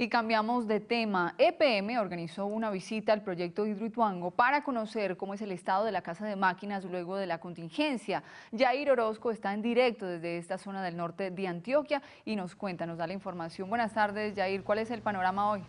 Y cambiamos de tema. EPM organizó una visita al proyecto Hidroituango para conocer cómo es el estado de la casa de máquinas luego de la contingencia. Jair Orozco está en directo desde esta zona del norte de Antioquia y nos cuenta, nos da la información. Buenas tardes, Jair. ¿Cuál es el panorama hoy?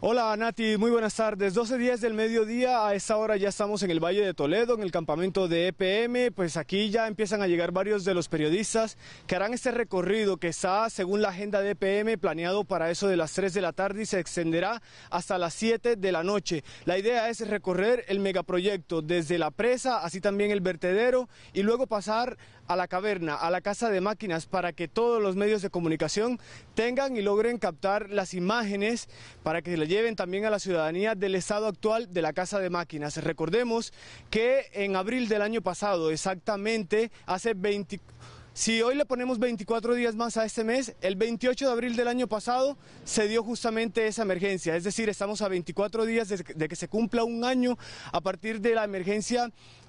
Hola Nati, muy buenas tardes. 12 días del mediodía, a esta hora ya estamos en el Valle de Toledo, en el campamento de EPM. Pues aquí ya empiezan a llegar varios de los periodistas que harán este recorrido que está, según la agenda de EPM, planeado para eso de las 3 de la tarde y se extenderá hasta las 7 de la noche. La idea es recorrer el megaproyecto desde la presa, así también el vertedero, y luego pasar a la caverna, a la casa de máquinas, para que todos los medios de comunicación tengan y logren captar las imágenes para que lleven también a la ciudadanía del estado actual de la Casa de Máquinas. Recordemos que en abril del año pasado, exactamente hace 20... Si hoy le ponemos 24 días más a este mes, el 28 de abril del año pasado se dio justamente esa emergencia, es decir, estamos a 24 días de, que se cumpla un año a partir de la emergencia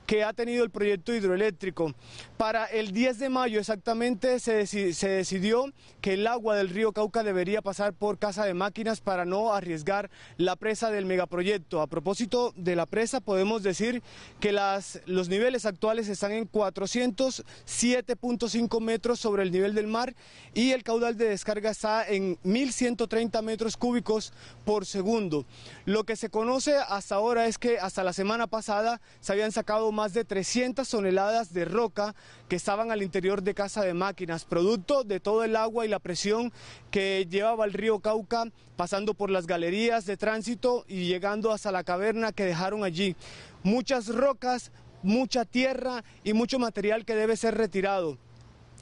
que ha tenido el proyecto hidroeléctrico. Para el 10 de mayo exactamente se, decidió que el agua del río Cauca debería pasar por Casa de Máquinas para no arriesgar la presa del megaproyecto. A propósito de la presa, podemos decir que las, los niveles actuales están en 407.5 metros sobre el nivel del mar y el caudal de descarga está en 1.130 metros cúbicos por segundo. Lo que se conoce hasta ahora es que hasta la semana pasada se habían sacado más de 300 toneladas de roca que estaban al interior de Casa de Máquinas, producto de todo el agua y la presión que llevaba el río Cauca pasando por las galerías de tránsito y llegando hasta la caverna que dejaron allí. Muchas rocas, mucha tierra y mucho material que debe ser retirado.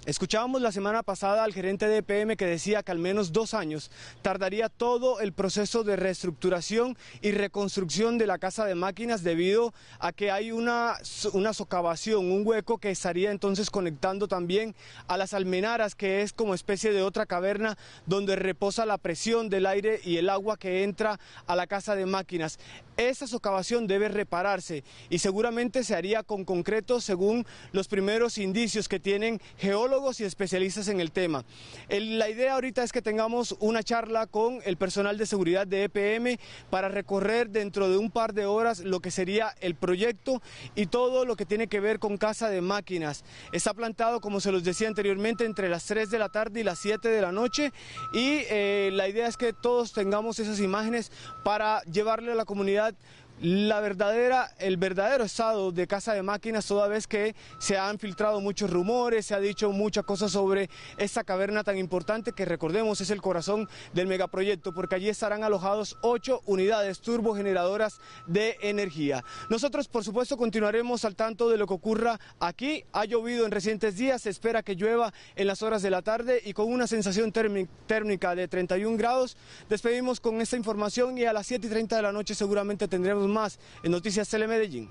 Escuchábamos la semana pasada al gerente de EPM que decía que al menos dos años tardaría todo el proceso de reestructuración y reconstrucción de la casa de máquinas debido a que hay una, una socavación, un hueco que estaría entonces conectando también a las almenaras, que es como especie de otra caverna donde reposa la presión del aire y el agua que entra a la casa de máquinas. Esa socavación debe repararse y seguramente se haría con concreto según los primeros indicios que tienen geólogos y especialistas en el tema. la idea ahorita es que tengamos una charla con el personal de seguridad de EPM para recorrer dentro de un par de horas lo que sería el proyecto y todo lo que tiene que ver con casa de máquinas. Está plantado, como se los decía anteriormente, entre las 3 de la tarde y las 7 de la noche y eh, la idea es que todos tengamos esas imágenes para llevarle a la comunidad la verdadera, el verdadero estado de Casa de Máquinas, toda vez que se han filtrado muchos rumores, se ha dicho muchas cosas sobre esta caverna tan importante que recordemos es el corazón del megaproyecto, porque allí estarán alojados ocho unidades turbogeneradoras de energía. Nosotros, por supuesto, continuaremos al tanto de lo que ocurra aquí. Ha llovido en recientes días, se espera que llueva en las horas de la tarde y con una sensación térmica de 31 grados. Despedimos con esta información y a las 7 y 30 de la noche seguramente tendremos más en Noticias Medellín.